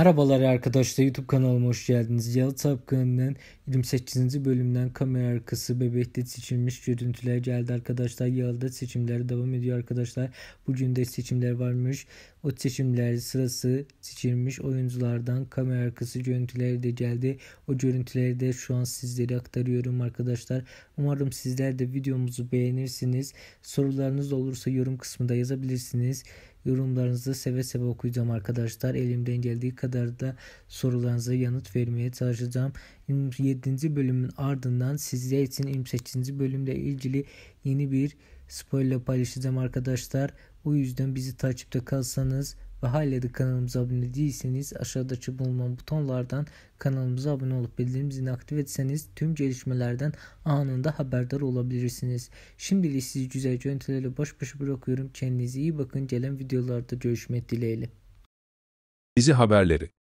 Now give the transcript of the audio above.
Merhabalar arkadaşlar YouTube kanalıma hoş geldiniz. Yalı Tapkan'ın 28. bölümden kamera arkası bebekte seçilmiş görüntüler geldi arkadaşlar. Yalı'da seçimler devam ediyor arkadaşlar. Bugün de seçimler varmış. O seçimler sırası seçilmiş oyunculardan kamera arkası görüntüleri de geldi. O görüntüleri de şu an sizlere aktarıyorum arkadaşlar. Umarım sizler de videomuzu beğenirsiniz. Sorularınız olursa yorum kısmında yazabilirsiniz. Yorumlarınızı seve seve okuyacağım arkadaşlar. Elimden geldiği kadar da sorularınıza yanıt vermeye çalışacağım. 27. bölümün ardından sizler için 28. bölümle ilgili yeni bir spoiler paylaşacağım arkadaşlar. O yüzden bizi takipte kalsanız ve hala da kanalımıza abone değilseniz aşağıda bulunan butonlardan kanalımıza abone olup bildirim zilini aktif etseniz tüm gelişmelerden anında haberdar olabilirsiniz. Şimdilik sizi güzel görüntülerle baş başa bırakıyorum. Kendinize iyi bakın. Gelen videolarda görüşmek dileğiyle. Bizi haberleri